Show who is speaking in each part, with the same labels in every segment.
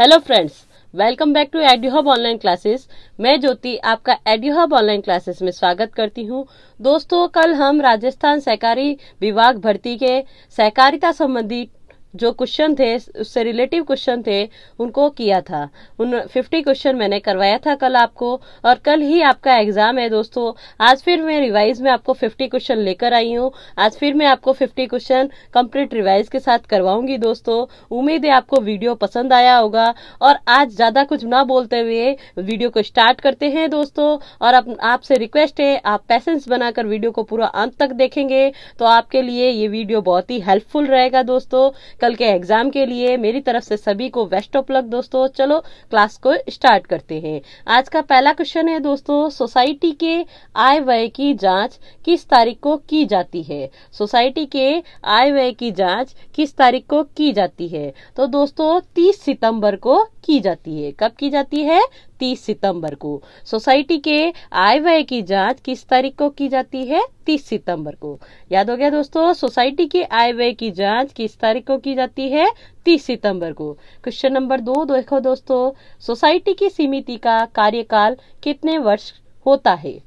Speaker 1: hello friends welcome back to एडियोहब online classes मैं ज्योति आपका एडियोहब ऑनलाइन क्लासेस में स्वागत करती हूं दोस्तों कल हम राजस्थान सहकारी विभाग भर्ती के सहकारिता संबंधी जो क्वेश्चन थे उससे रिलेटिव क्वेश्चन थे उनको किया था उन फिफ्टी क्वेश्चन मैंने करवाया था कल आपको और कल ही आपका एग्जाम है दोस्तों आज फिर मैं रिवाइज में आपको फिफ्टी क्वेश्चन लेकर आई हूँ आज फिर मैं आपको फिफ्टी क्वेश्चन कंप्लीट रिवाइज के साथ करवाऊंगी दोस्तों उम्मीद है आपको वीडियो पसंद आया होगा और आज ज्यादा कुछ ना बोलते हुए वीडियो को स्टार्ट करते हैं दोस्तों और आपसे रिक्वेस्ट है आप पैसेंस बनाकर वीडियो को पूरा अंत तक देखेंगे तो आपके लिए ये वीडियो बहुत ही हेल्पफुल रहेगा दोस्तों कल के एग्जाम के लिए मेरी तरफ से सभी को बेस्ट ऑफ लक दोस्तों चलो क्लास को स्टार्ट करते हैं आज का पहला क्वेश्चन है दोस्तों सोसाइटी के आय व्यय की जांच किस तारीख को की जाती है सोसाइटी के आय व्यय की जांच किस तारीख को की जाती है तो दोस्तों 30 सितंबर को की जाती है कब की जाती है 30 सितंबर को सोसाइटी के आय व्यय की जांच किस तारीख को की जाती है 30 सितंबर को याद हो गया दोस्तों सोसाइटी के आय व्यय की जांच किस तारीख को की जाती है 30 सितंबर को क्वेश्चन नंबर दो देखो दोस्तों सोसाइटी की समिति का कार्यकाल कितने वर्ष होता है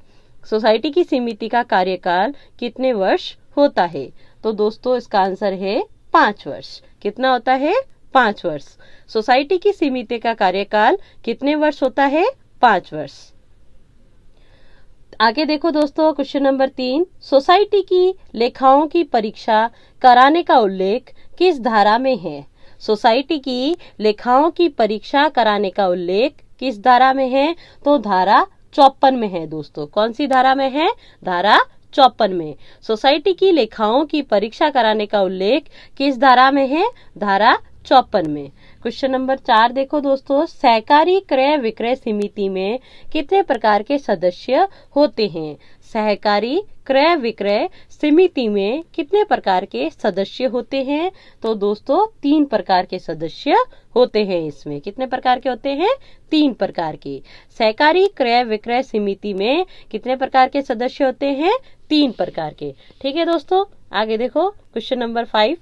Speaker 1: सोसाइटी की समिति का कार्यकाल कितने वर्ष होता है तो दोस्तों इसका आंसर है पांच वर्ष कितना होता है पांच वर्ष सोसाइटी की समिति का कार्यकाल कितने वर्ष होता है पांच वर्ष आगे देखो दोस्तों क्वेश्चन नंबर तीन सोसाइटी की लेखाओं की परीक्षा कराने का उल्लेख किस धारा में है सोसाइटी की लेखाओं की परीक्षा कराने का उल्लेख किस धारा में है तो धारा चौपन में है दोस्तों कौन सी धारा में है धारा चौपन में सोसाइटी की लेखाओं की परीक्षा कराने का उल्लेख किस धारा में है धारा चौपन में क्वेश्चन नंबर चार देखो दोस्तों सहकारी क्रय विक्रय समिति में कितने प्रकार के सदस्य होते हैं सहकारी क्रय विक्रय समिति में कितने प्रकार के सदस्य होते हैं तो दोस्तों तीन प्रकार के सदस्य होते हैं इसमें कितने प्रकार के होते हैं तीन प्रकार के सहकारी क्रय विक्रय समिति में कितने प्रकार के सदस्य होते हैं तीन प्रकार के ठीक है दोस्तों आगे देखो क्वेश्चन नंबर फाइव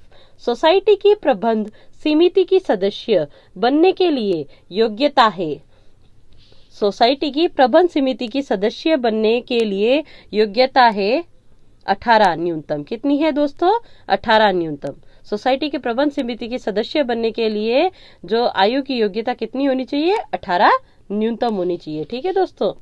Speaker 1: सोसाइटी की प्रबंध समिति की सदस्य बनने के लिए योग्यता है सोसाइटी की प्रबंध समिति की सदस्य बनने के लिए योग्यता है अठारह न्यूनतम कितनी है दोस्तों अठारह न्यूनतम सोसाइटी के प्रबंध समिति के सदस्य बनने के लिए जो आयु की योग्यता कितनी होनी चाहिए अठारह न्यूनतम होनी चाहिए ठीक है दोस्तों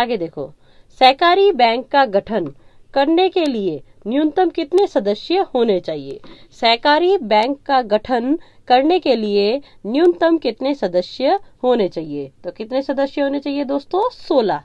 Speaker 1: आगे देखो सहकारी बैंक का गठन करने के लिए न्यूनतम कितने सदस्य होने चाहिए सहकारी बैंक का गठन करने के लिए न्यूनतम कितने सदस्य होने चाहिए तो कितने सदस्य होने चाहिए दोस्तों सोलह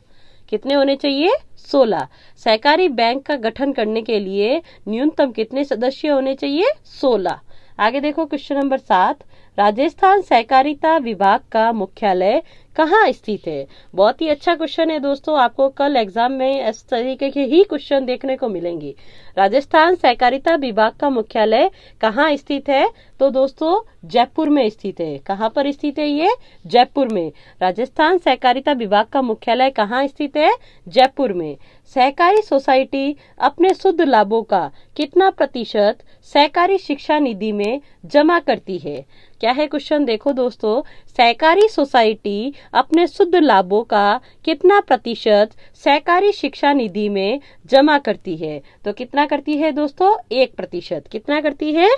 Speaker 1: कितने होने चाहिए सोलह सहकारी बैंक का गठन करने के लिए न्यूनतम कितने सदस्य होने चाहिए सोलह आगे देखो क्वेश्चन नंबर सात राजस्थान सहकारिता विभाग का मुख्यालय कहाँ स्थित है बहुत ही अच्छा क्वेश्चन है दोस्तों आपको कल एग्जाम में इस तरीके के ही क्वेश्चन देखने को मिलेंगे राजस्थान सहकारिता विभाग का मुख्यालय कहाँ स्थित है तो दोस्तों जयपुर में स्थित है कहाँ पर स्थित है ये जयपुर में राजस्थान सहकारिता विभाग का मुख्यालय कहाँ स्थित है जयपुर में सहकारी सोसाइटी अपने शुद्ध लाभों का कितना प्रतिशत सहकारी शिक्षा निधि में जमा करती है क्या है क्वेश्चन देखो दोस्तों सहकारी सोसाइटी अपने शुद्ध लाभों का कितना प्रतिशत सहकारी शिक्षा निधि में जमा करती है तो कितना करती है दोस्तों एक प्रतिशत कितना करती है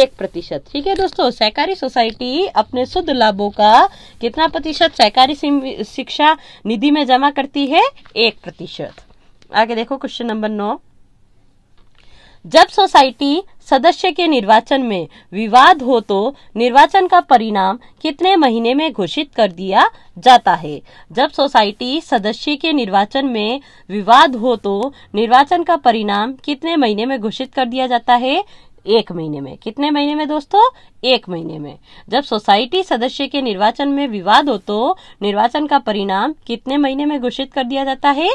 Speaker 1: एक प्रतिशत ठीक है दोस्तों सहकारी सोसाइटी अपने शुद्ध लाभों का कितना प्रतिशत सहकारी शिक्षा निधि में जमा करती है एक प्रतिशत आगे देखो क्वेश्चन नंबर नौ जब सोसाइटी सदस्य के निर्वाचन में विवाद हो तो निर्वाचन का परिणाम कितने महीने में घोषित कर दिया जाता है जब सोसाइटी सदस्य के निर्वाचन में विवाद हो तो निर्वाचन का परिणाम कितने महीने में घोषित कर दिया जाता है एक महीने में कितने महीने में दोस्तों एक महीने में जब सोसाइटी सदस्य के निर्वाचन में विवाद हो तो निर्वाचन का परिणाम कितने महीने में घोषित कर दिया जाता है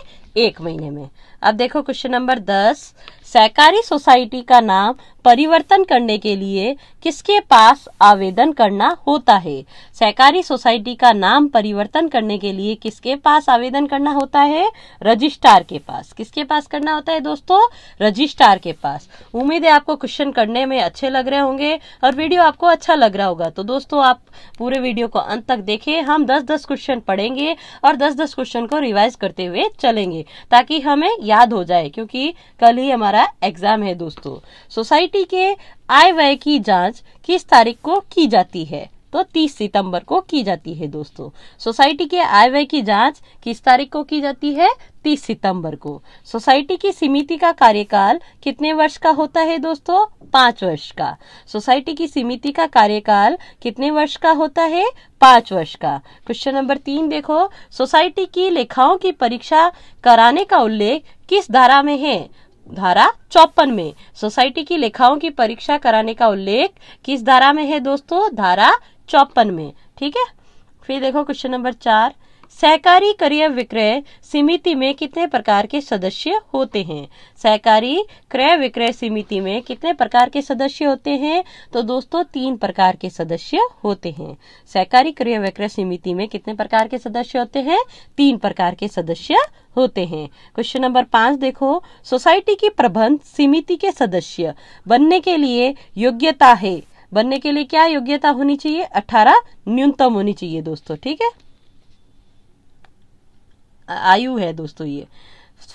Speaker 1: एक महीने में अब देखो क्वेश्चन नंबर दस सहकारी सोसाइटी का नाम परिवर्तन करने के लिए किसके पास आवेदन करना होता है सहकारी सोसाइटी का नाम परिवर्तन करने के लिए किसके पास आवेदन करना होता है रजिस्ट्रार के पास किसके पास करना होता है दोस्तों रजिस्ट्रार के पास उम्मीद है आपको क्वेश्चन करने में अच्छे लग रहे होंगे और वीडियो आपको अच्छा लग रहा होगा तो दोस्तों आप पूरे वीडियो को अंत तक देखें हम दस दस क्वेश्चन पढ़ेंगे और दस दस क्वेश्चन को रिवाइज करते हुए चलेंगे ताकि हमें याद हो जाए क्योंकि कल ही हमारा का एग्जाम है दोस्तों सोसाइटी के आय व्यय की जांच किस तारीख को की जाती है तो 30 सितंबर को की जाती है दोस्तों सोसाइटी के आय व्यय की जांच किस तारीख को की जाती है 30 सितंबर को सोसाइटी की समिति का कार्यकाल कितने वर्ष का होता है दोस्तों पांच वर्ष का सोसाइटी की समिति का कार्यकाल कितने वर्ष का होता है पांच वर्ष का क्वेश्चन नंबर तीन देखो सोसाइटी की लेखाओं की परीक्षा कराने का उल्लेख किस धारा में है धारा चौपन में सोसाइटी की लेखाओं की परीक्षा कराने का उल्लेख किस धारा में है दोस्तों धारा चौपन में ठीक है फिर देखो क्वेश्चन नंबर चार सहकारी क्रय विक्रय समिति में कितने प्रकार के सदस्य होते हैं सहकारी क्रय विक्रय समिति में कितने प्रकार के सदस्य होते हैं तो दोस्तों तीन प्रकार के सदस्य होते हैं सहकारी क्रय विक्रय समिति में कितने प्रकार के सदस्य होते हैं तीन प्रकार के सदस्य होते हैं क्वेश्चन नंबर पांच देखो सोसाइटी की प्रबंध समिति के सदस्य बनने के लिए योग्यता है बनने के लिए क्या योग्यता होनी चाहिए अठारह न्यूनतम होनी चाहिए दोस्तों ठीक है आयु है दोस्तों ये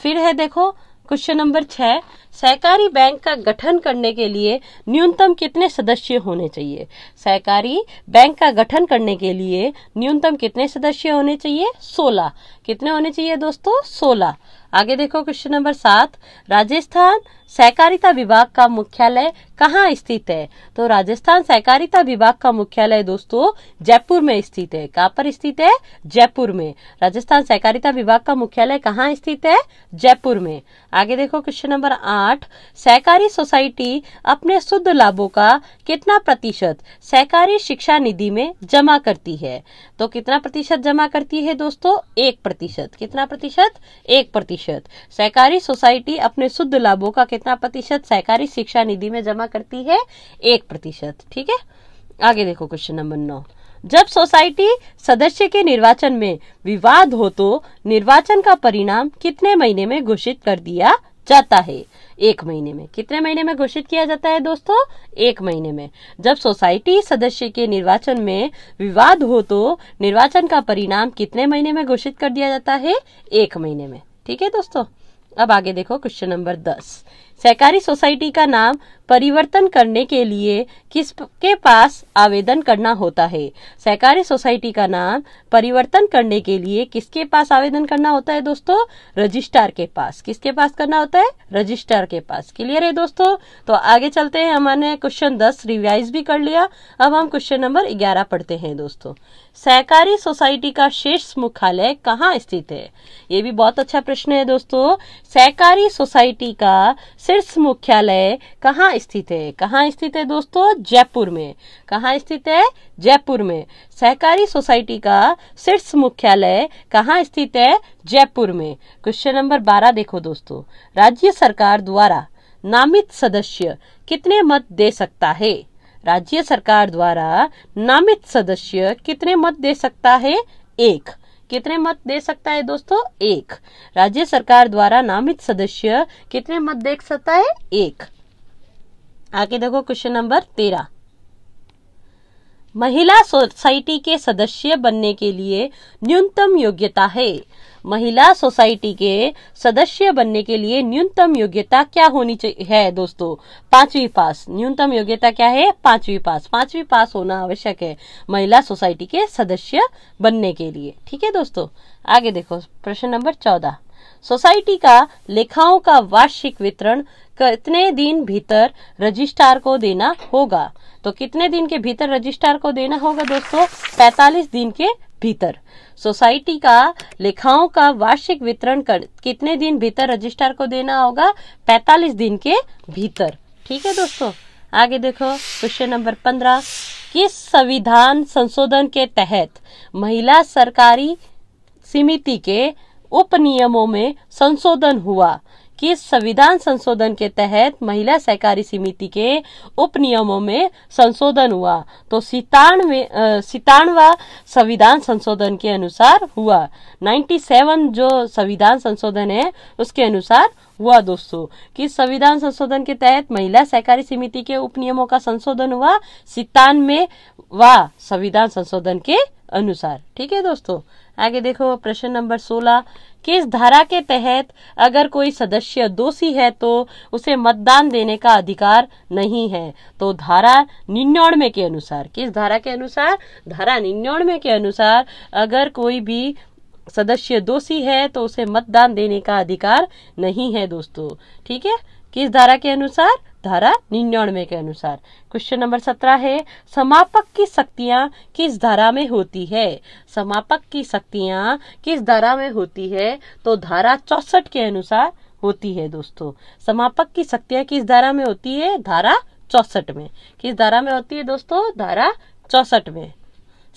Speaker 1: फिर है देखो क्वेश्चन नंबर छह सहकारी बैंक का गठन करने के लिए न्यूनतम कितने सदस्य होने चाहिए सहकारी बैंक का गठन करने के लिए न्यूनतम कितने सदस्य होने चाहिए सोलह कितने होने चाहिए दोस्तों सोलह आगे देखो क्वेश्चन नंबर सात राजस्थान सहकारिता विभाग का मुख्यालय कहाँ स्थित है तो राजस्थान सहकारिता विभाग का मुख्यालय दोस्तों जयपुर में स्थित है कहाँ पर स्थित है जयपुर में राजस्थान सहकारिता विभाग का मुख्यालय कहाँ स्थित है जयपुर में आगे देखो क्वेश्चन नंबर आठ आठ सहकारी सोसाइटी अपने शुद्ध लाभों का कितना प्रतिशत सहकारी शिक्षा निधि में जमा करती है तो कितना प्रतिशत जमा करती है दोस्तों एक प्रतिशत कितना प्रतिशत एक प्रतिशत सहकारी सोसाइटी अपने शुद्ध लाभों का कितना प्रतिशत सहकारी शिक्षा निधि में जमा करती है एक प्रतिशत ठीक है आगे देखो क्वेश्चन नंबर नौ जब सोसाइटी सदस्य के निर्वाचन में विवाद हो तो निर्वाचन का परिणाम कितने महीने में घोषित कर दिया जाता है एक महीने में कितने महीने में घोषित किया जाता है दोस्तों एक महीने में जब सोसाइटी सदस्य के निर्वाचन में विवाद हो तो निर्वाचन का परिणाम कितने महीने में घोषित कर दिया जाता है एक महीने में ठीक है दोस्तों अब आगे देखो क्वेश्चन नंबर दस सहकारी सोसाइटी का नाम परिवर्तन करने के लिए किसके पास आवेदन करना होता है सहकारी सोसाइटी का नाम परिवर्तन करने के लिए किसके पास आवेदन करना होता है दोस्तों रजिस्ट्रार के पास किसके पास करना होता है रजिस्ट्रार के पास क्लियर है दोस्तों तो आगे चलते हैं हमने क्वेश्चन दस रिवाइज भी कर लिया अब हम क्वेश्चन नंबर ग्यारह पढ़ते हैं दोस्तों सहकारी सोसाइटी का शीर्ष मुख्यालय कहाँ स्थित है ये भी बहुत अच्छा प्रश्न है दोस्तों सहकारी सोसाइटी का शीर्ष मुख्यालय कहाँ स्थित है कहाँ स्थित है दोस्तों जयपुर में कहाँ स्थित है जयपुर में सहकारी सोसाइटी का शीर्ष मुख्यालय कहाँ स्थित है जयपुर में क्वेश्चन नंबर बारह देखो दोस्तों राज्य सरकार द्वारा नामित सदस्य कितने मत दे सकता है राज्य सरकार द्वारा नामित सदस्य कितने मत दे सकता है एक कितने मत दे सकता है दोस्तों एक राज्य सरकार द्वारा नामित सदस्य कितने मत दे सकता है एक आगे देखो क्वेश्चन नंबर तेरह महिला सोसाइटी के सदस्य बनने के लिए न्यूनतम योग्यता है महिला सोसाइटी के सदस्य बनने के लिए न्यूनतम योग्यता क्या होनी चाहिए है दोस्तों पांचवी पास न्यूनतम योग्यता क्या है पांचवी पास पांचवी पास होना आवश्यक है महिला सोसाइटी के सदस्य बनने के लिए ठीक है दोस्तों आगे देखो प्रश्न नंबर चौदह सोसाइटी का लेखाओं का वार्षिक वितरण कितने दिन भीतर रजिस्ट्रार को देना होगा तो कितने दिन के भीतर रजिस्ट्रार को देना होगा दोस्तों 45 दिन के भीतर सोसाइटी का लेखाओं का वार्षिक वितरण कर कितने दिन भीतर रजिस्ट्रार को देना होगा 45 दिन के भीतर ठीक है दोस्तों आगे देखो क्वेश्चन नंबर 15 किस संविधान संशोधन के तहत महिला सरकारी समिति के उप नियमों में संशोधन हुआ कि संविधान संशोधन के तहत महिला सहकारी समिति के उप नियमों में संशोधन हुआ तो सितान सितानवा संविधान संशोधन के अनुसार हुआ 97 जो संविधान संशोधन है उसके अनुसार हुआ दोस्तों कि संविधान संशोधन के तहत महिला सहकारी समिति के उप नियमों का संशोधन हुआ सितानवे व संविधान संशोधन के अनुसार ठीक है दोस्तों आगे देखो प्रश्न नंबर सोलह किस धारा के तहत अगर कोई सदस्य दोषी है तो उसे मतदान देने का अधिकार नहीं है तो धारा निन्यानवे के अनुसार किस धारा के अनुसार धारा निन्यानवे के अनुसार अगर कोई भी सदस्य दोषी है तो उसे मतदान देने का अधिकार नहीं है दोस्तों ठीक है किस धारा के अनुसार धारा निन्यानवे के अनुसार क्वेश्चन नंबर सत्रह है समापक की शक्तियां किस धारा में होती है समापक की शक्तियां किस धारा में होती है तो धारा चौसठ के अनुसार होती है दोस्तों समापक की शक्तियां किस धारा में होती है धारा चौसठ में किस धारा में होती है दोस्तों धारा चौसठ में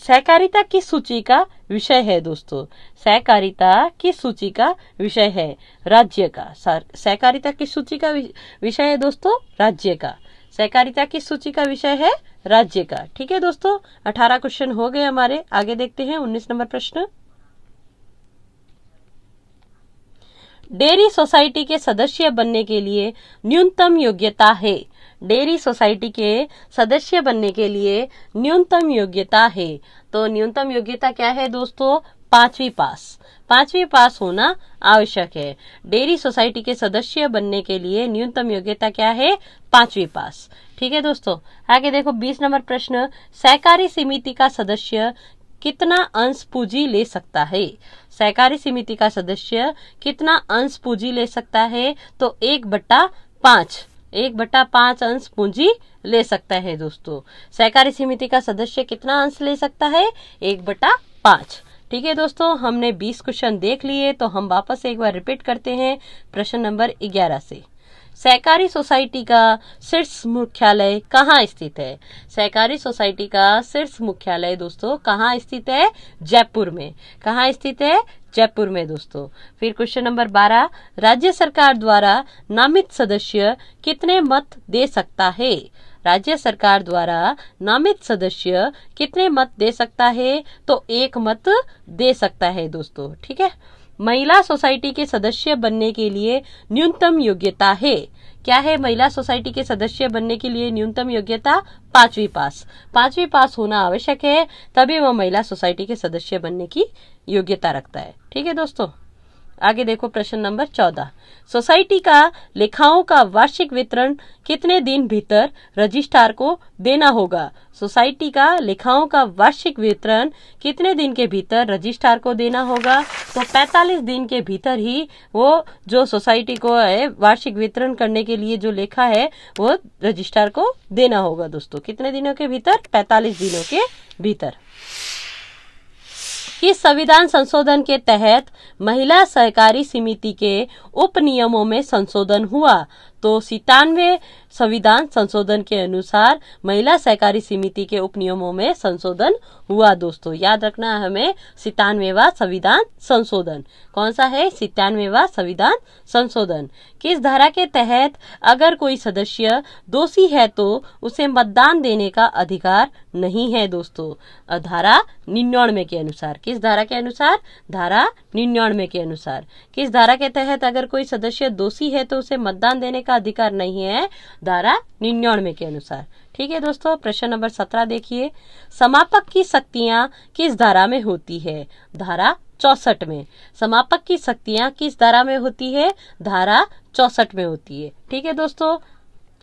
Speaker 1: सहकारिता की सूची का विषय है दोस्तों सहकारिता किस सूची का विषय है राज्य का सहकारिता किस सूची का विषय है दोस्तों राज्य का सहकारिता किस सूची का विषय है राज्य का ठीक है दोस्तों अठारह क्वेश्चन हो गए हमारे आगे देखते हैं उन्नीस नंबर प्रश्न डेयरी सोसाइटी के सदस्य बनने के लिए न्यूनतम योग्यता है डेयरी सोसाइटी के सदस्य बनने के लिए न्यूनतम योग्यता है तो न्यूनतम योग्यता क्या है दोस्तों पांचवी पास पांचवी पास होना आवश्यक है डेयरी सोसाइटी के सदस्य बनने के लिए न्यूनतम योग्यता क्या है पांचवी पास ठीक है दोस्तों आगे देखो बीस नंबर प्रश्न सहकारी समिति का सदस्य कितना अंश पूंजी ले सकता है सहकारी समिति का सदस्य कितना अंश पूंजी ले सकता है तो एक बट्टा पांच एक बट्टा पांच अंश पूंजी ले सकता है दोस्तों सहकारी समिति का सदस्य कितना अंश ले सकता है एक बट्टा पांच ठीक है दोस्तों हमने 20 क्वेश्चन देख लिए तो हम वापस एक बार रिपीट करते हैं प्रश्न नंबर 11 से सहकारी सोसाइटी का शीर्ष मुख्यालय कहाँ स्थित है सहकारी सोसाइटी का शीर्ष मुख्यालय दोस्तों कहाँ स्थित है जयपुर में कहाँ स्थित है जयपुर में दोस्तों फिर क्वेश्चन नंबर बारह राज्य सरकार द्वारा नामित सदस्य कितने मत दे सकता है राज्य सरकार द्वारा नामित सदस्य कितने मत दे सकता है तो एक मत दे सकता है दोस्तों ठीक है महिला सोसाइटी के सदस्य बनने के लिए न्यूनतम योग्यता है क्या है महिला सोसाइटी के सदस्य बनने के लिए न्यूनतम योग्यता पांचवी पास पांचवी पास होना आवश्यक है तभी वह महिला सोसाइटी के सदस्य बनने की योग्यता रखता है ठीक है दोस्तों आगे देखो प्रश्न नंबर चौदह सोसाइटी का लेखाओं का वार्षिक वितरण कितने दिन भीतर रजिस्ट्रार को देना होगा सोसाइटी का लेखाओं का वार्षिक वितरण कितने दिन के भीतर रजिस्ट्रार को देना होगा तो 45 दिन के भीतर ही वो जो सोसाइटी को है वार्षिक वितरण करने के लिए जो लेखा है वो रजिस्ट्रार को देना होगा दोस्तों कितने दिनों के भीतर पैतालीस दिनों के भीतर कि संविधान संशोधन के तहत महिला सहकारी समिति के उप नियमों में संशोधन हुआ तो सितानवे संविधान संशोधन के अनुसार महिला सहकारी समिति के उपनियमों में संशोधन हुआ दोस्तों याद रखना हमें सितानवेवा संविधान संशोधन कौन सा है सितानवेवा संविधान संशोधन किस धारा के तहत अगर कोई सदस्य दोषी है तो उसे मतदान देने का अधिकार नहीं है दोस्तों धारा निन्यानवे के अनुसार किस धारा के अनुसार धारा निन्यानवे के अनुसार किस धारा के तहत अगर कोई सदस्य दोषी है तो उसे मतदान देने का का अधिकार नहीं है धारा निन्यानवे के अनुसार ठीक है दोस्तों प्रश्न नंबर सत्रह देखिए समापक की शक्तियां किस धारा में होती है धारा चौसठ में समापक की शक्तियां किस धारा में होती है धारा चौसठ में होती है ठीक है दोस्तों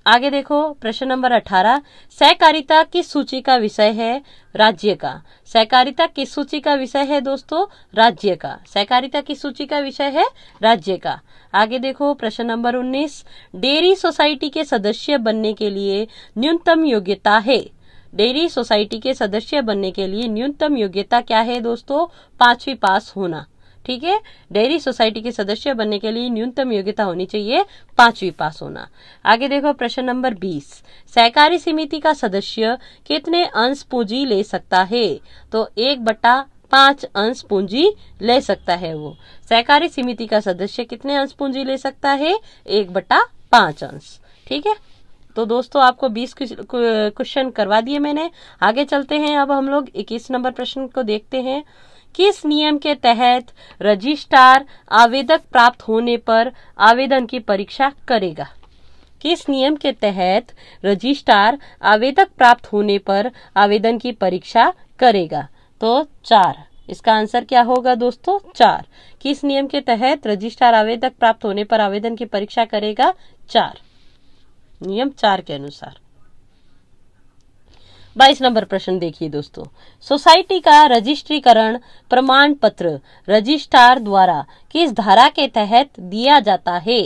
Speaker 1: आगे देखो प्रश्न नंबर अठारह सहकारिता किस सूची का विषय है राज्य का सहकारिता किस सूची का विषय है दोस्तों राज्य का सहकारिता किस सूची का विषय है राज्य का आगे देखो प्रश्न नंबर 19 डेयरी सोसाइटी के सदस्य बनने के लिए न्यूनतम योग्यता है डेयरी सोसाइटी के सदस्य बनने के लिए न्यूनतम योग्यता क्या है दोस्तों पांचवी पास होना ठीक है डेयरी सोसाइटी के सदस्य बनने के लिए न्यूनतम योग्यता होनी चाहिए पांचवी पास होना आगे देखो प्रश्न नंबर बीस सहकारी समिति का सदस्य कितने अंश पूंजी ले सकता है तो एक बट्टा पांच अंश पूंजी ले सकता है वो सहकारी समिति का सदस्य कितने अंश पूंजी ले सकता है एक बट्टा पांच अंश ठीक है तो दोस्तों आपको 20 क्वेश्चन करवा दिए मैंने आगे चलते हैं अब हम लोग 21 नंबर प्रश्न को देखते हैं किस नियम के तहत रजिस्ट्रार आवेदक प्राप्त होने पर आवेदन की परीक्षा करेगा किस नियम के तहत रजिस्ट्रार आवेदक प्राप्त होने पर आवेदन की परीक्षा करेगा तो चार इसका आंसर क्या होगा दोस्तों चार किस नियम के तहत रजिस्ट्रार आवेदक प्राप्त होने पर आवेदन की परीक्षा करेगा चार नियम चार के अनुसार बाईस नंबर प्रश्न देखिए दोस्तों सोसाइटी का रजिस्ट्रीकरण प्रमाण पत्र रजिस्ट्रार द्वारा किस धारा के तहत दिया जाता है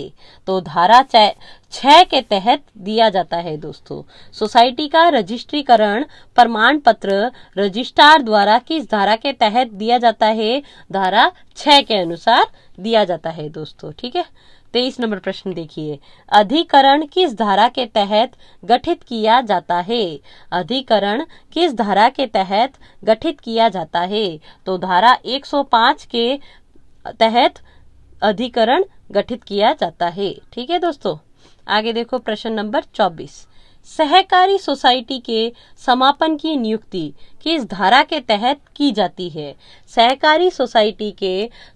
Speaker 1: तो धारा छह के तहत दिया जाता है दोस्तों सोसाइटी का रजिस्ट्रीकरण प्रमाण पत्र रजिस्ट्रार द्वारा किस धारा के तहत दिया जाता है धारा छह के अनुसार दिया जाता है दोस्तों ठीक है तेईस नंबर प्रश्न देखिए अधिकरण किस धारा के तहत गठित किया जाता है अधिकरण किस धारा के तहत गठित किया जाता है तो धारा 105 के तहत अधिकरण गठित किया जाता है ठीक है दोस्तों आगे देखो प्रश्न नंबर 24 सहकारी सोसाइटी के समापन की नियुक्ति किस धारा के तहत की जाती है सहकारी सोसाइटी के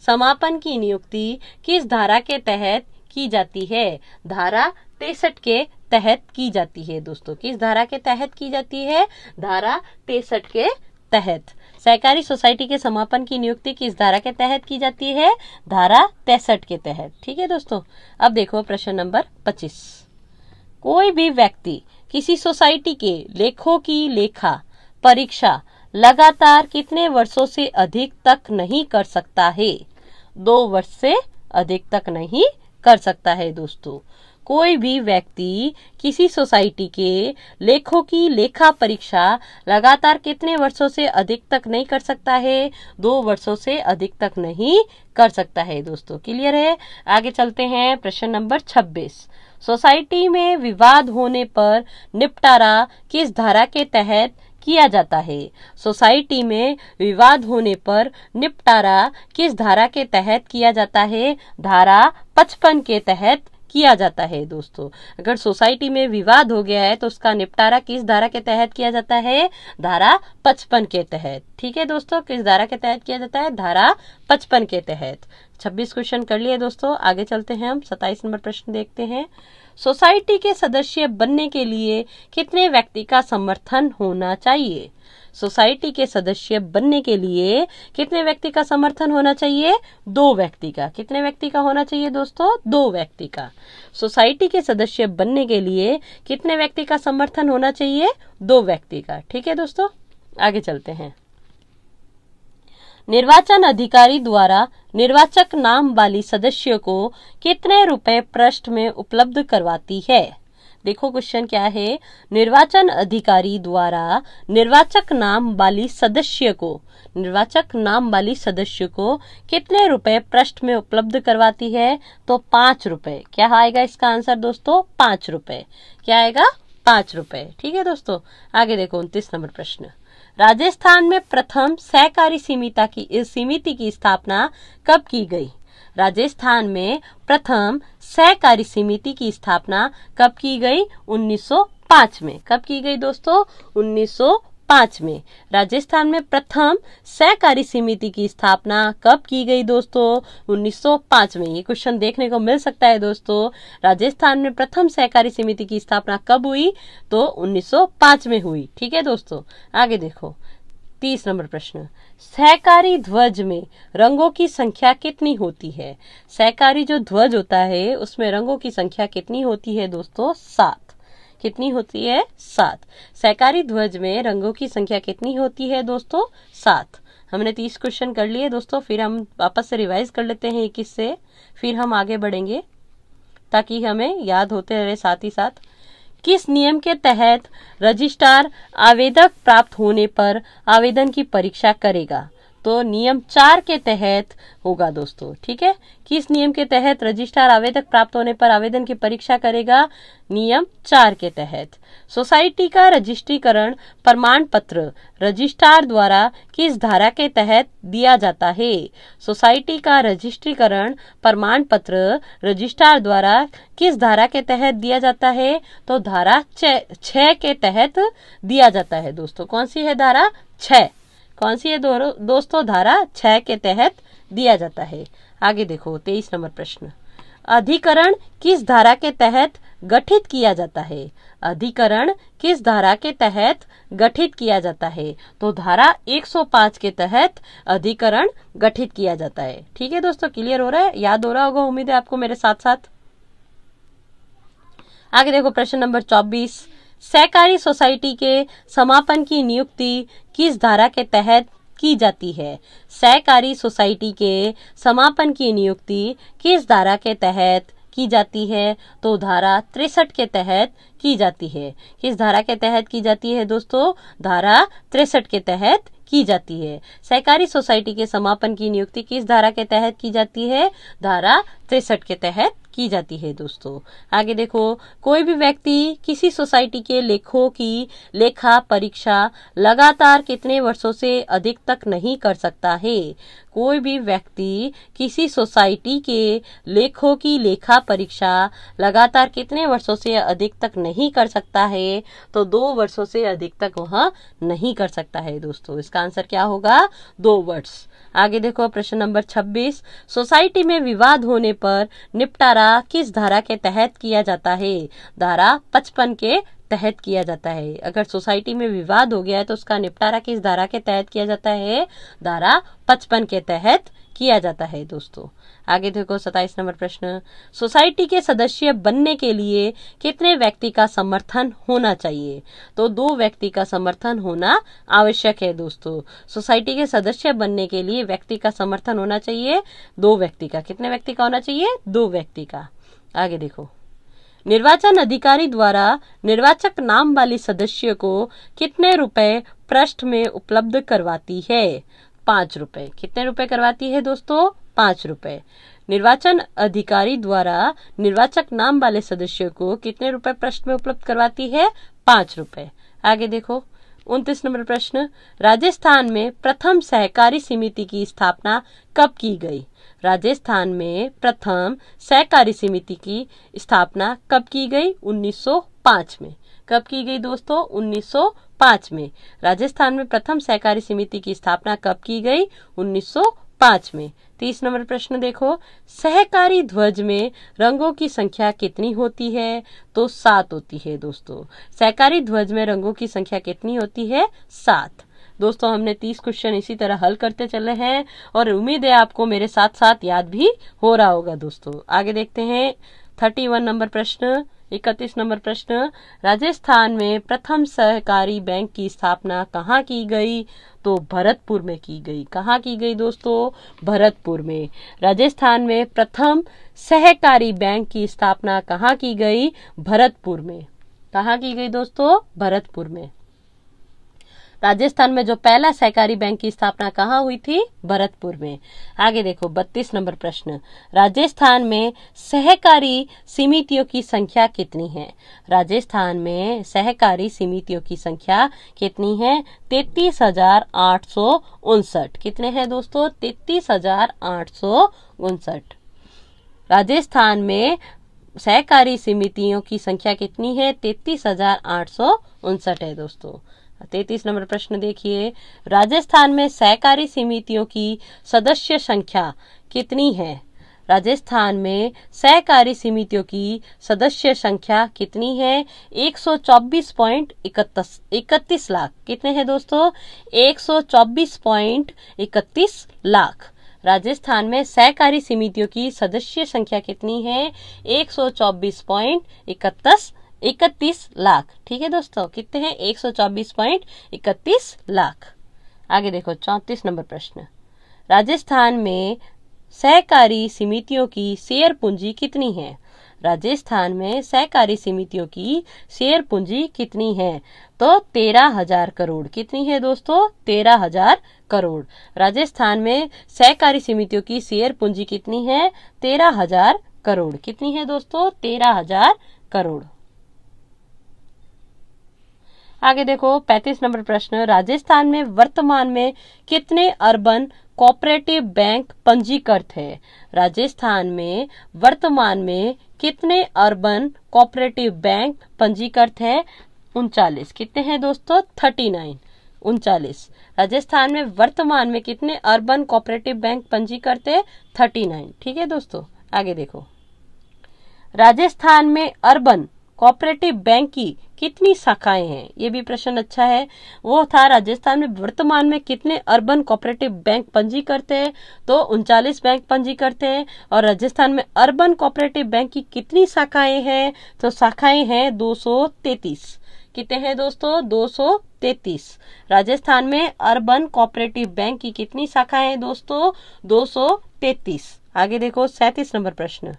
Speaker 1: समापन की नियुक्ति किस धारा के तहत की जाती है धारा तेसठ के तहत की जाती है दोस्तों किस धारा के तहत की जाती है धारा तेसठ के तहत सहकारी सोसाइटी के समापन की नियुक्ति किस धारा के तहत की जाती है धारा तैसठ के तहत ठीक है दोस्तों अब देखो प्रश्न नंबर पच्चीस कोई भी व्यक्ति किसी सोसाइटी के लेखों की लेखा परीक्षा लगातार कितने वर्षों से अधिक तक नहीं कर सकता है दो वर्ष से अधिक तक नहीं कर सकता है दोस्तों कोई भी व्यक्ति किसी सोसाइटी के लेखों की लेखा परीक्षा लगातार कितने वर्षों से अधिक तक नहीं कर सकता है दो वर्षों से अधिक तक नहीं कर सकता है दोस्तों क्लियर है आगे चलते हैं प्रश्न नंबर छब्बीस सोसाइटी में विवाद होने पर निपटारा किस धारा के तहत किया जाता है सोसाइटी में विवाद होने पर निपटारा किस धारा के तहत किया जाता है धारा पचपन के तहत किया जाता है दोस्तों अगर सोसाइटी में विवाद हो गया है तो उसका निपटारा किस धारा के तहत किया जाता है धारा पचपन के तहत ठीक है दोस्तों किस धारा के तहत किया जाता है धारा पचपन के तहत छब्बीस क्वेश्चन कर लिए दोस्तों आगे चलते हैं हम सत्ताईस नंबर प्रश्न देखते हैं सोसाइटी के सदस्य बनने के लिए कितने व्यक्ति का समर्थन होना चाहिए सोसाइटी के सदस्य बनने के लिए कितने व्यक्ति का समर्थन होना चाहिए दो व्यक्ति का कितने व्यक्ति का होना चाहिए दोस्तों दो व्यक्ति का सोसाइटी के सदस्य बनने के लिए कितने व्यक्ति का समर्थन होना चाहिए दो व्यक्ति का ठीक है दोस्तों आगे चलते हैं निर्वाचन अधिकारी द्वारा निर्वाचक नाम वाली सदस्य को कितने रुपए पृष्ठ में उपलब्ध करवाती है देखो क्वेश्चन क्या है निर्वाचन अधिकारी द्वारा निर्वाचक नाम वाली सदस्य को निर्वाचक नाम वाली सदस्य को कितने रुपए पृष्ठ में उपलब्ध करवाती है तो पांच रुपए क्या आएगा इसका आंसर दोस्तों पांच रुपए क्या आएगा पांच रुपए ठीक है दोस्तों आगे देखो उन्तीस नंबर प्रश्न राजस्थान में प्रथम सहकारी समिति की समिति की स्थापना कब की गई राजस्थान में प्रथम सहकारी समिति की स्थापना कब की गई 1905 में कब की गई दोस्तों पांच में राजस्थान में प्रथम सहकारी समिति की स्थापना कब की गई दोस्तों 1905 में ये क्वेश्चन देखने को मिल सकता है दोस्तों राजस्थान में प्रथम सहकारी समिति की स्थापना कब हुई तो 1905 में हुई ठीक है दोस्तों आगे देखो तीस नंबर प्रश्न सहकारी ध्वज में रंगों की संख्या कितनी होती है सहकारी जो ध्वज होता है उसमें रंगों की संख्या कितनी होती है दोस्तों सात कितनी होती है सात सहकारी ध्वज में रंगों की संख्या कितनी होती है दोस्तों सात हमने तीस क्वेश्चन कर लिए दोस्तों फिर हम वापस से रिवाइज कर लेते हैं इक्कीस से फिर हम आगे बढ़ेंगे ताकि हमें याद होते रहे साथ ही साथ किस नियम के तहत रजिस्ट्रार आवेदक प्राप्त होने पर आवेदन की परीक्षा करेगा दोस्तों नियम चार के तहत होगा दोस्तों ठीक है किस नियम के तहत रजिस्ट्रार आवेदक प्राप्त होने पर आवेदन की परीक्षा करेगा नियम चार के तहत सोसाइटी का रजिस्ट्रीकरण प्रमाण पत्र रजिस्ट्रार द्वारा किस धारा के तहत दिया जाता है सोसाइटी का रजिस्ट्रीकरण प्रमाण पत्र रजिस्ट्रार द्वारा किस धारा के तहत दिया जाता है तो धारा छ के तहत दिया जाता है दोस्तों कौन सी है धारा छह कौन सी है दो, दोस्तों धारा छह के तहत दिया जाता है आगे देखो तेईस नंबर प्रश्न अधिकरण किस धारा के तहत गठित किया जाता है अधिकरण किस धारा के तहत गठित किया जाता है तो धारा 105 के तहत अधिकरण गठित किया जाता है ठीक है दोस्तों क्लियर हो रहा है याद हो रहा होगा उम्मीद है आपको मेरे साथ साथ आगे देखो प्रश्न नंबर सहकारी सोसाइटी के समापन की नियुक्ति किस धारा के तहत की जाती है सहकारी सोसाइटी के समापन की नियुक्ति किस धारा के तहत की जाती है तो धारा तिरसठ के तहत की जाती है किस धारा के तहत की जाती है दोस्तों धारा तिरसठ के तहत की जाती है सहकारी सोसाइटी के समापन की नियुक्ति किस धारा के तहत की जाती है धारा तिरसठ के तहत की जाती है दोस्तों आगे देखो कोई भी व्यक्ति किसी सोसाइटी के लेखों की लेखा परीक्षा लगातार कितने वर्षों से अधिक तक नहीं कर सकता है कोई भी व्यक्ति किसी सोसाइटी के लेखों की लेखा परीक्षा लगातार कितने वर्षों से अधिक तक नहीं कर सकता है तो दो वर्षों से अधिक तक वह नहीं कर सकता है दोस्तों इसका आंसर क्या होगा दो वर्ष आगे देखो प्रश्न नंबर 26 सोसाइटी में विवाद होने पर निपटारा किस धारा के तहत किया जाता है धारा 55 के तहत किया जाता है अगर सोसाइटी में विवाद हो गया है तो उसका निपटारा किस धारा के तहत किया जाता है धारा पचपन के तहत किया जाता है दोस्तों आगे देखो सताइस नंबर प्रश्न सोसाइटी के सदस्य बनने के लिए कितने व्यक्ति का समर्थन होना चाहिए तो दो व्यक्ति का समर्थन होना आवश्यक है दोस्तों सोसाइटी के सदस्य बनने के लिए व्यक्ति का समर्थन होना चाहिए दो व्यक्ति का कितने व्यक्ति का होना चाहिए दो व्यक्ति का आगे देखो निर्वाचन अधिकारी द्वारा निर्वाचक नाम वाले सदस्य को कितने रुपए पृष्ठ में उपलब्ध करवाती है पांच रुपए कितने रुपए करवाती है दोस्तों पांच रुपए निर्वाचन अधिकारी द्वारा निर्वाचक नाम वाले सदस्यों को कितने रुपए प्रश्न में उपलब्ध करवाती है पांच रुपए आगे देखो उनतीस नंबर प्रश्न राजस्थान में प्रथम सहकारी समिति की स्थापना कब की गई राजस्थान में प्रथम सहकारी समिति की स्थापना कब की गई 1905 में कब की गई दोस्तों 1905 में राजस्थान में प्रथम सहकारी समिति की स्थापना कब की गई 1905 में तीस नंबर प्रश्न देखो सहकारी ध्वज में रंगों की संख्या कितनी होती है तो सात होती है दोस्तों सहकारी ध्वज में रंगों की संख्या कितनी होती है सात दोस्तों हमने तीस क्वेश्चन इसी तरह हल करते चले हैं और उम्मीद है आपको मेरे साथ साथ याद भी हो रहा होगा दोस्तों आगे देखते हैं थर्टी वन नंबर प्रश्न इकतीस नंबर प्रश्न राजस्थान में प्रथम सहकारी बैंक की स्थापना कहाँ की गई तो भरतपुर में की गई कहाँ की गई दोस्तों भरतपुर में राजस्थान में प्रथम सहकारी बैंक की स्थापना कहाँ की गई भरतपुर में कहाँ की गई दोस्तों भरतपुर में राजस्थान में जो पहला सहकारी बैंक की स्थापना कहाँ हुई थी भरतपुर में आगे देखो बत्तीस नंबर प्रश्न राजस्थान में सहकारी समितियों की संख्या कितनी है राजस्थान में सहकारी समितियों की संख्या कितनी है तैतीस हजार आठ सौ उनसठ कितने हैं दोस्तों तैतीस हजार आठ सौ उनसठ राजस्थान में सहकारी समितियों की संख्या कितनी है तैतीस हजार आठ सौ उनसठ है दोस्तों तैतीस नंबर प्रश्न देखिए राजस्थान में सहकारी समितियों की सदस्य संख्या कितनी है राजस्थान में सहकारी समितियों की सदस्य संख्या कितनी है एक सौ चौबीस पॉइंट इकतीस इकतीस लाख कितने हैं दोस्तों एक सौ चौबीस पॉइंट इकतीस लाख राजस्थान में सहकारी समितियों की सदस्य संख्या कितनी है एक सौ चौबीस पॉइंट इकतीस इकतीस लाख ठीक है दोस्तों कितने हैं एक सौ चौबीस पॉइंट इकतीस लाख आगे देखो चौतीस नंबर प्रश्न राजस्थान में सहकारी समितियों की शेयर पूंजी कितनी है राजस्थान में सहकारी समितियों की शेयर पूंजी कितनी है तो तेरह हजार करोड़ कितनी है दोस्तों तेरह हजार करोड़ राजस्थान में सहकारी समितियों की शेयर पूंजी कितनी है तेरह हजार करोड़ कितनी है दोस्तों तेरह हजार करोड़ आगे देखो पैतीस नंबर प्रश्न राजस्थान में वर्तमान में कितने अर्बन कोऑपरेटिव बैंक पंजीकृत है राजस्थान में वर्तमान में कितने अर्बन कोऑपरेटिव बैंक पंजीकृत है उनचालीस कितने हैं दोस्तों थर्टी नाइन उनचालीस राजस्थान में वर्तमान में कितने अर्बन कोऑपरेटिव बैंक पंजीकृत है थर्टी नाइन ठीक है दोस्तों आगे देखो राजस्थान में अर्बन कोऑपरेटिव बैंक की कितनी शाखाएं हैं ये भी प्रश्न अच्छा है वो था राजस्थान में वर्तमान में कितने अर्बन कोऑपरेटिव बैंक पंजी करते हैं तो उनचालीस बैंक पंजी करते हैं और राजस्थान में अर्बन कोऑपरेटिव बैंक की कितनी शाखाएं हैं तो शाखाएं हैं दो कितने हैं दोस्तों 233 राजस्थान में अर्बन कोऑपरेटिव बैंक की कितनी शाखाएं हैं दोस्तों दो आगे देखो सैतीस नंबर प्रश्न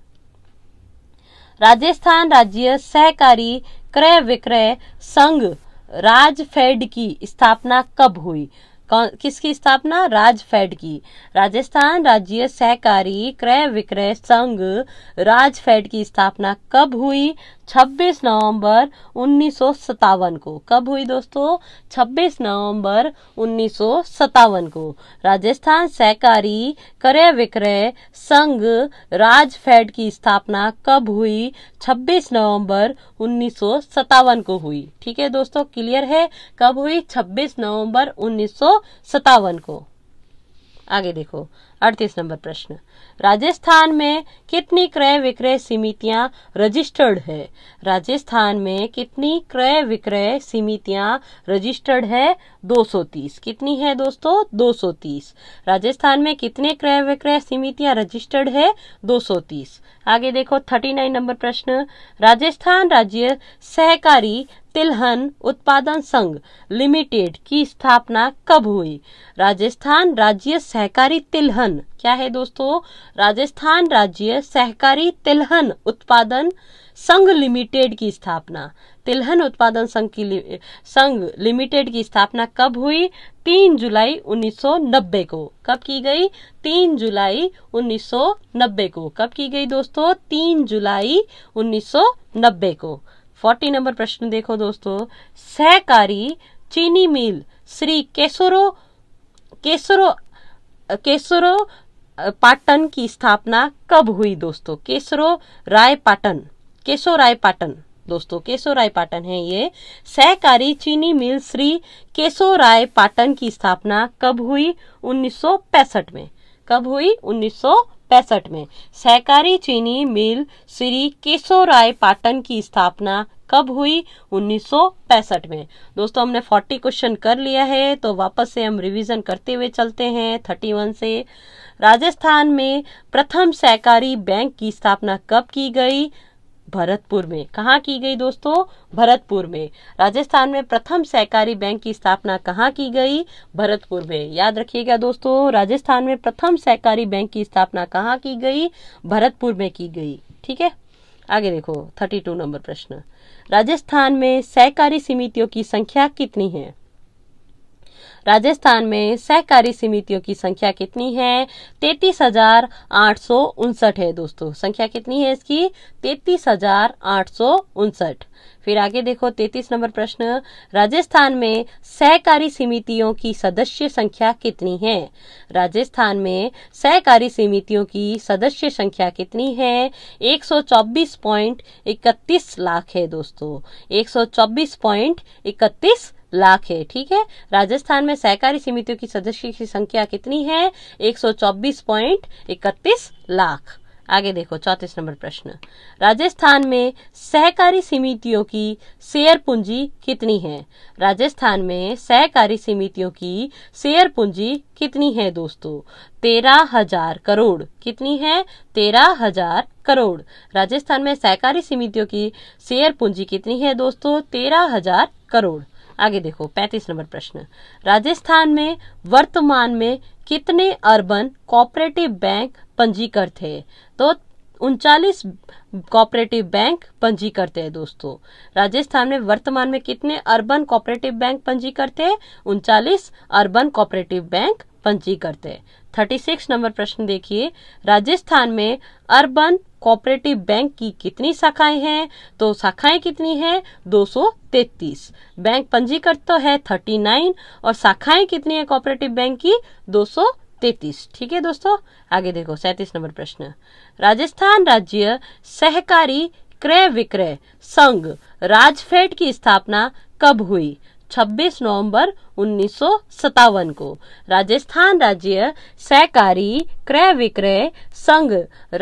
Speaker 1: राजस्थान राज्य सहकारी क्रय विक्रय संघ राजफेड की स्थापना कब हुई किसकी स्थापना राज फेड की राजस्थान राज्य सहकारी क्रय विक्रय संघ राज फेड की स्थापना कब हुई 26 नवंबर उन्नीस को कब हुई दोस्तों 26 नवंबर उन्नीस को राजस्थान सहकारी क्रय विक्रय संघ राज फेड की स्थापना कब हुई 26 नवंबर उन्नीस को हुई ठीक है दोस्तों क्लियर है कब हुई 26 नवंबर उन्नीस को आगे देखो अड़तीस नंबर प्रश्न राजस्थान में कितनी क्रय विक्रय समितियां रजिस्टर्ड है राजस्थान में कितनी क्रय विक्रय समितियां रजिस्टर्ड है 230 कितनी है दोस्तों 230 राजस्थान में कितने क्रय विक्रय समितियां रजिस्टर्ड है 230 आगे देखो 39 नंबर प्रश्न राजस्थान राज्य सहकारी तिलहन उत्पादन संघ लिमिटेड की स्थापना कब हुई राजस्थान राज्य सहकारी तिलहन क्या है दोस्तों राजस्थान राज्य सहकारी तिलहन उत्पादन संघ लिमिटेड की स्थापना तिलहन उत्पादन संघ की संघ लिमिटेड की स्थापना कब हुई तीन जुलाई 1990 को कब की गई तीन जुलाई 1990 को कब की गई दोस्तों तीन जुलाई 1990 को फोर्टी नंबर प्रश्न देखो दोस्तों सहकारी चीनी मिल श्री केसरो केसरो केसरो पाटन की स्थापना कब हुई दोस्तों केसरो राय पाटन केशो राय पाटन दोस्तों केशो राय पाटन है ये सहकारी चीनी मिल श्री केशो राय पाटन की स्थापना कब हुई 1965 में कब हुई पैंसठ में सहकारी चीनी मिल श्री राय पाटन की स्थापना कब हुई 1965 में दोस्तों हमने 40 क्वेश्चन कर लिया है तो वापस से हम रिवीजन करते हुए चलते हैं 31 से राजस्थान में प्रथम सहकारी बैंक की स्थापना कब की गई भरतपुर में कहा की गई दोस्तों भरतपुर में राजस्थान में प्रथम सहकारी बैंक की स्थापना कहाँ की गई भरतपुर में याद रखिएगा दोस्तों राजस्थान में प्रथम सहकारी बैंक की स्थापना कहाँ की गई भरतपुर में की गई ठीक है आगे देखो थर्टी टू नंबर प्रश्न राजस्थान में सहकारी समितियों की संख्या कितनी है राजस्थान में सहकारी समितियों की संख्या कितनी है तैतीस हजार आठ सौ उनसठ है दोस्तों संख्या कितनी है इसकी तैतीस हजार आठ सौ उनसठ फिर आगे देखो तैतीस नंबर प्रश्न राजस्थान में सहकारी समितियों की सदस्य संख्या कितनी है राजस्थान में सहकारी समितियों की सदस्य संख्या कितनी है एक सौ चौबीस इकतीस लाख है दोस्तों एक सौ चौबीस इकतीस लाख है ठीक है राजस्थान में सहकारी समितियों की सदस्यों की संख्या कितनी है एक लाख आगे देखो चौतीस नंबर प्रश्न राजस्थान में सहकारी समितियों की शेयर पूंजी कितनी है राजस्थान में सहकारी समितियों की शेयर पूंजी कितनी है दोस्तों तेरह हजार करोड़ कितनी है तेरह हजार करोड़ राजस्थान में सहकारी समितियों की शेयर पूंजी कितनी है दोस्तों तेरह हजार करोड़ आगे देखो पैंतीस नंबर प्रश्न राजस्थान में वर्तमान में कितने अर्बन कोऑपरेटिव बैंक पंजीकृत है तो उनचालीस कोऑपरेटिव बैंक पंजीकृत है दोस्तों राजस्थान में वर्तमान में कितने अर्बन कोऑपरेटिव बैंक पंजीकृत है उनचालीस अर्बन कोऑपरेटिव बैंक पंजीकृत है थर्टी सिक्स नंबर प्रश्न देखिए राजस्थान में अर्बन कोऑपरेटिव बैंक की कितनी शाखाएं हैं तो शाखाएं कितनी सौ 233 बैंक पंजीकृत तो है 39 और शाखाएं कितनी है कोऑपरेटिव बैंक की 233 ठीक है दोस्तों आगे देखो सैतीस नंबर प्रश्न राजस्थान राज्य सहकारी क्रय विक्रय संघ राजफेड की स्थापना कब हुई 26 नवंबर उन्नीस को राजस्थान राज्य सहकारी क्रय विक्रय संघ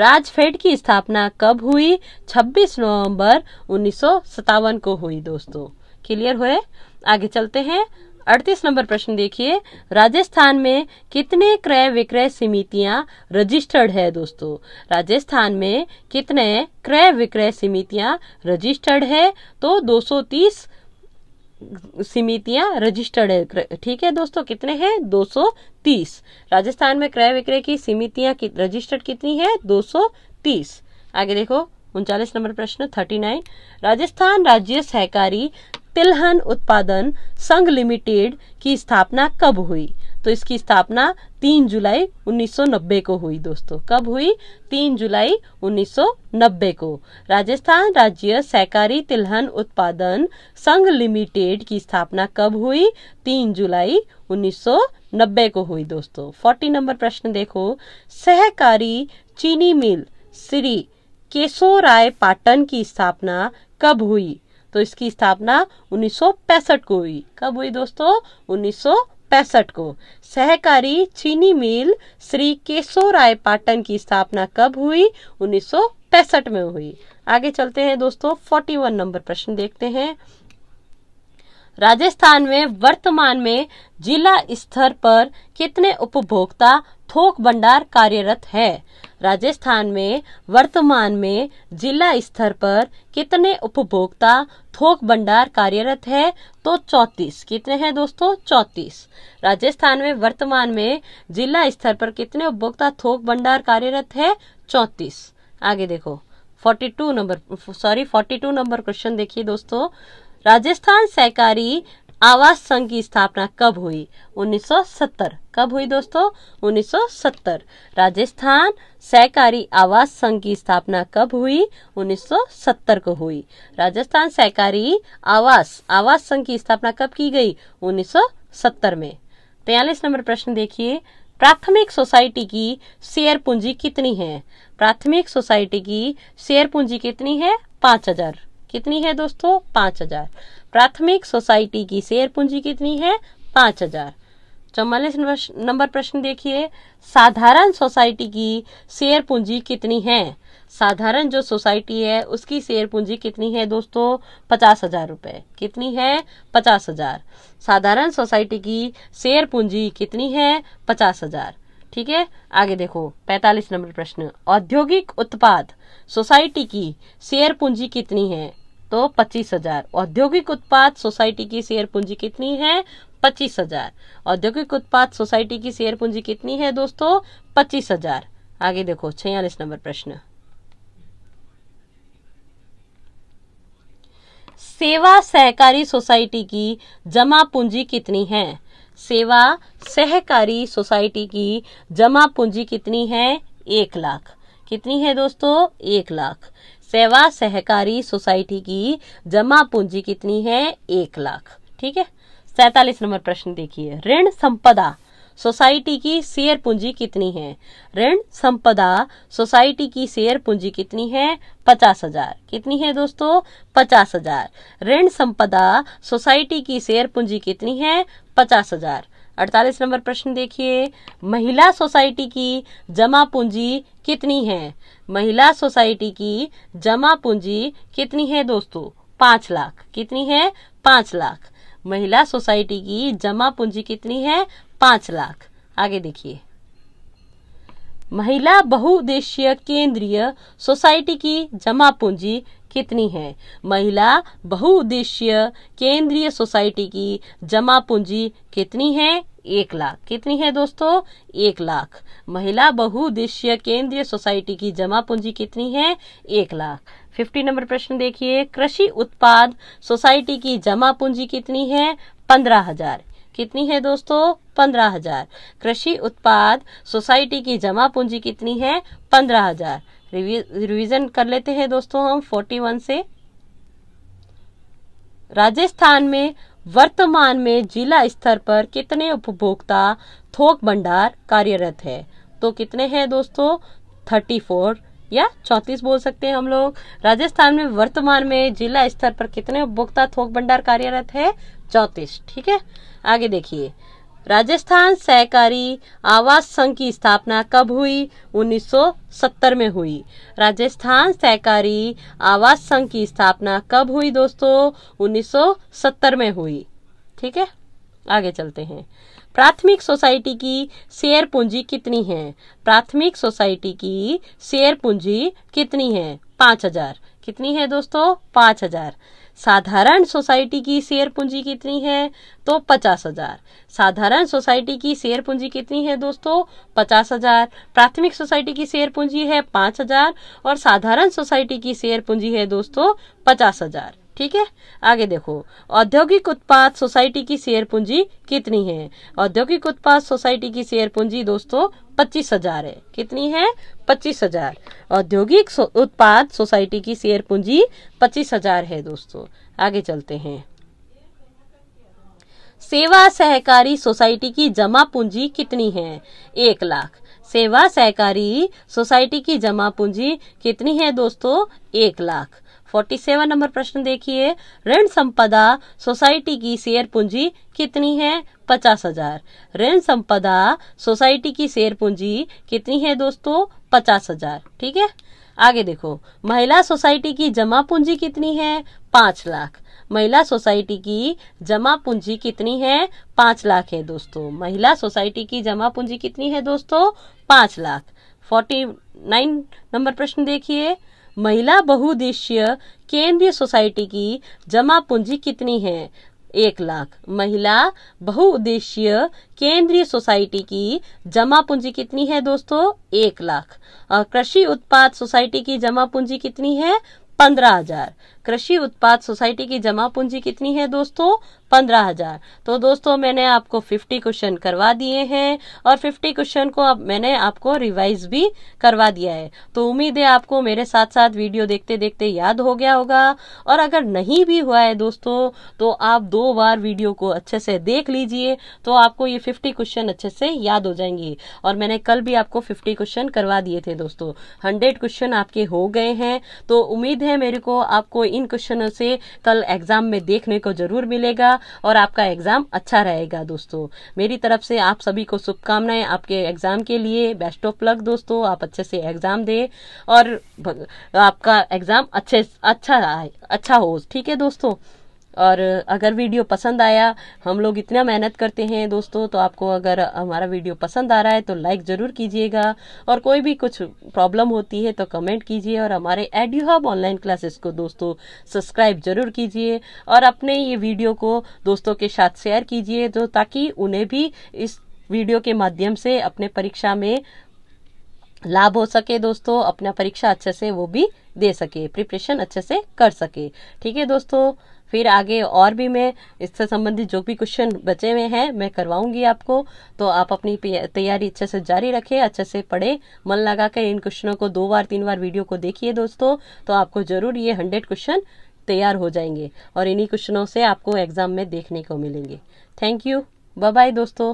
Speaker 1: राजफेड की स्थापना कब हुई 26 नवंबर उन्नीस को हुई दोस्तों क्लियर हुए आगे चलते हैं अड़तीस नंबर प्रश्न देखिए राजस्थान में कितने क्रय विक्रय समितियां रजिस्टर्ड है दोस्तों राजस्थान में कितने क्रय विक्रय समितियां रजिस्टर्ड है तो 230 समितियां रजिस्टर्ड है ठीक है दोस्तों कितने हैं 230 राजस्थान में क्रय विक्रय की समितियां कि, रजिस्टर्ड कितनी है 230 आगे देखो उनचालीस नंबर प्रश्न 39 राजस्थान राज्य सहकारी तिलहन उत्पादन संघ लिमिटेड की स्थापना कब हुई तो इसकी स्थापना 3 जुलाई 1990 को हुई दोस्तों कब हुई 3 जुलाई 1990 को राजस्थान राज्य सहकारी तिलहन उत्पादन संघ लिमिटेड की स्थापना कब हुई 3 जुलाई 1990 को हुई दोस्तों 40 नंबर प्रश्न देखो सहकारी चीनी मिल श्री केशो राय पाटन की स्थापना कब हुई तो इसकी स्थापना 1965 को हुई कब हुई दोस्तों पैंसठ को सहकारी चीनी मिल श्री केशव राय पाटन की स्थापना कब हुई उन्नीस में हुई आगे चलते हैं दोस्तों 41 नंबर प्रश्न देखते हैं राजस्थान में वर्तमान में जिला स्तर पर कितने उपभोक्ता थोक भंडार कार्यरत है राजस्थान में वर्तमान में जिला स्तर पर कितने उपभोक्ता थोक भंडार कार्यरत है तो 34 कितने हैं दोस्तों 34 राजस्थान में वर्तमान में जिला स्तर पर कितने उपभोक्ता थोक भंडार कार्यरत है 34 आगे देखो 42 नंबर सॉरी 42 नंबर क्वेश्चन देखिए दोस्तों राजस्थान सहकारी आवास संघ की स्थापना कब हुई 1970 कब हुई दोस्तों 1970 राजस्थान सहकारी आवास संघ की स्थापना कब हुई 1970 को हुई राजस्थान सहकारी आवास आवास संघ की स्थापना कब की गई 1970 में तेयलिस नंबर प्रश्न देखिए प्राथमिक सोसाइटी की शेयर पूंजी कितनी है प्राथमिक सोसाइटी की शेयर पूंजी कितनी है पांच हजार कितनी है दोस्तों पांच हजार प्राथमिक सोसाइटी की शेयर पूंजी कितनी है पांच हजार चौवालीस नंबर प्रश्न देखिए साधारण सोसाइटी की शेयर पूंजी कितनी है साधारण जो सोसाइटी है उसकी शेयर पूंजी कितनी है दोस्तों पचास हजार रुपए कितनी है पचास हजार साधारण सोसाइटी की शेयर पूंजी कितनी है पचास हजार ठीक है आगे देखो पैतालीस नंबर प्रश्न औद्योगिक उत्पाद सोसाइटी की शेयर पूंजी कितनी है तो पच्चीस हजार औद्योगिक उत्पाद सोसाइटी की शेयर पूंजी कितनी है पच्चीस हजार औद्योगिक उत्पाद सोसाइटी की शेयर पूंजी कितनी है दोस्तों पच्चीस हजार आगे देखो छियालीस नंबर प्रश्न सेवा सहकारी सोसाइटी की जमा पूंजी कितनी है सेवा सहकारी सोसाइटी की जमा पूंजी कितनी है एक लाख कितनी है दोस्तों एक लाख सेवा सहकारी सोसाइटी की जमा पूंजी कितनी है एक लाख ठीक है सैतालीस नंबर प्रश्न देखिए ऋण संपदा सोसाइटी की शेयर पूंजी कितनी है ऋण संपदा सोसाइटी की शेयर पूंजी कितनी है पचास हजार कितनी है दोस्तों पचास हजार ऋण संपदा सोसाइटी की शेयर पूंजी कितनी है पचास हजार अड़तालीस नंबर प्रश्न देखिए महिला सोसाइटी की जमा पूंजी कितनी है महिला सोसाइटी की जमा पूंजी कितनी है दोस्तों पांच लाख कितनी है पांच लाख महिला सोसाइटी की जमा पूंजी कितनी है पांच लाख आगे देखिए महिला बहुउद्देशीय केंद्रीय सोसाइटी की जमा पूंजी कितनी है महिला बहुउद्देशीय केंद्रीय सोसाइटी की जमा पूंजी कितनी है एक लाख कितनी है दोस्तों एक लाख महिला बहुउद्देशीय केंद्रीय सोसाइटी की जमा पूंजी कितनी है एक लाख फिफ्टी नंबर प्रश्न देखिए कृषि उत्पाद सोसाइटी की जमा पूंजी कितनी है पंद्रह हजार कितनी है दोस्तों पंद्रह हजार कृषि उत्पाद सोसाइटी की जमा पूंजी कितनी है पंद्रह हजार रिवीजन कर लेते हैं दोस्तों हम 41 से राजस्थान में वर्तमान में जिला स्तर पर कितने उपभोक्ता थोक भंडार कार्यरत है तो कितने हैं दोस्तों 34 या 34 बोल सकते हैं हम लोग राजस्थान में वर्तमान में जिला स्तर पर कितने उपभोक्ता थोक भंडार कार्यरत है 34 ठीक है आगे देखिए राजस्थान सहकारी आवास संघ की स्थापना कब हुई 1970 में हुई राजस्थान सहकारी आवास संघ की स्थापना कब हुई दोस्तों 1970 में हुई ठीक है आगे चलते हैं प्राथमिक सोसाइटी की शेयर पूंजी कितनी है प्राथमिक सोसाइटी की शेयर पूंजी कितनी है पांच हजार कितनी है दोस्तों पांच हजार साधारण सोसाइटी की शेयर पूंजी कितनी है तो पचास हजार साधारण सोसाइटी की शेयर पूंजी कितनी है दोस्तों पचास हजार प्राथमिक सोसाइटी की शेयर पूंजी है पांच हजार और साधारण सोसाइटी की शेयर पूंजी है दोस्तों पचास हजार ठीक है आगे देखो औद्योगिक उत्पाद सोसाइटी की शेयर पूंजी कितनी है औद्योगिक उत्पाद सोसाइटी की शेयर पूंजी दोस्तों पच्चीस हजार है कितनी है पच्चीस हजार औद्योगिक उत्पाद सोसाइटी की शेयर पूंजी पच्चीस हजार है दोस्तों आगे चलते हैं सेवा सहकारी सोसाइटी की जमा पूंजी कितनी है एक लाख सेवा सहकारी सोसाइटी की जमा पूंजी कितनी है दोस्तों एक लाख 47 नंबर प्रश्न देखिए ऋण संपदा सोसाइटी की शेयर पूंजी कितनी है पचास हजार ऋण संपदा सोसाइटी की शेयर पूंजी कितनी है दोस्तों पचास हजार ठीक है आगे देखो महिला सोसाइटी की जमा पूंजी कितनी है पांच लाख महिला सोसाइटी की जमा पूंजी कितनी है पांच लाख है दोस्तों महिला सोसाइटी की जमा पूंजी कितनी है दोस्तों पांच लाख फोर्टी नाइन नंबर प्रश्न देखिए महिला बहुदेशीय केंद्रीय सोसाइटी की जमा पूंजी कितनी है एक लाख महिला बहुउद्देशीय केंद्रीय सोसाइटी की जमा पूंजी कितनी है दोस्तों एक लाख और कृषि उत्पाद सोसाइटी की जमा पूंजी कितनी है पंद्रह हजार कृषि उत्पाद सोसाइटी की जमा पूंजी कितनी है दोस्तों पंद्रह हजार तो दोस्तों मैंने आपको फिफ्टी क्वेश्चन करवा दिए हैं और फिफ्टी क्वेश्चन को अब मैंने आपको रिवाइज भी करवा दिया है तो उम्मीद है आपको मेरे साथ साथ वीडियो देखते देखते याद हो गया होगा और अगर नहीं भी हुआ है दोस्तों तो आप दो बार वीडियो को अच्छे से देख लीजिए तो आपको ये फिफ्टी क्वेश्चन अच्छे से याद हो जाएंगे और मैंने कल भी आपको फिफ्टी क्वेश्चन करवा दिए थे दोस्तों हंड्रेड क्वेश्चन आपके हो गए हैं तो उम्मीद है मेरे को आपको इन क्वेश्चनों से कल एग्जाम में देखने को जरूर मिलेगा और आपका एग्जाम अच्छा रहेगा दोस्तों मेरी तरफ से आप सभी को शुभकामनाएं आपके एग्जाम के लिए बेस्ट ऑफ लक दोस्तों आप अच्छे से एग्जाम दें और आपका एग्जाम अच्छे अच्छा अच्छा हो ठीक है दोस्तों और अगर वीडियो पसंद आया हम लोग इतना मेहनत करते हैं दोस्तों तो आपको अगर हमारा वीडियो पसंद आ रहा है तो लाइक ज़रूर कीजिएगा और कोई भी कुछ प्रॉब्लम होती है तो कमेंट कीजिए और हमारे एडियो हब ऑनलाइन क्लासेस को दोस्तों सब्सक्राइब ज़रूर कीजिए और अपने ये वीडियो को दोस्तों के साथ शेयर कीजिए तो ताकि उन्हें भी इस वीडियो के माध्यम से अपने परीक्षा में लाभ हो सके दोस्तों अपना परीक्षा अच्छे से वो भी दे सके प्रिपरेशन अच्छे से कर सके ठीक है दोस्तों फिर आगे और भी मैं इससे संबंधित जो भी क्वेश्चन बचे हुए हैं मैं करवाऊंगी आपको तो आप अपनी तैयारी अच्छे से जारी रखें अच्छे से पढ़े मन लगा कर इन क्वेश्चनों को दो बार तीन बार वीडियो को देखिए दोस्तों तो आपको जरूर ये हंड्रेड क्वेश्चन तैयार हो जाएंगे और इन्हीं क्वेश्चनों से आपको एग्जाम में देखने को मिलेंगे थैंक यू बाय बाय दोस्तों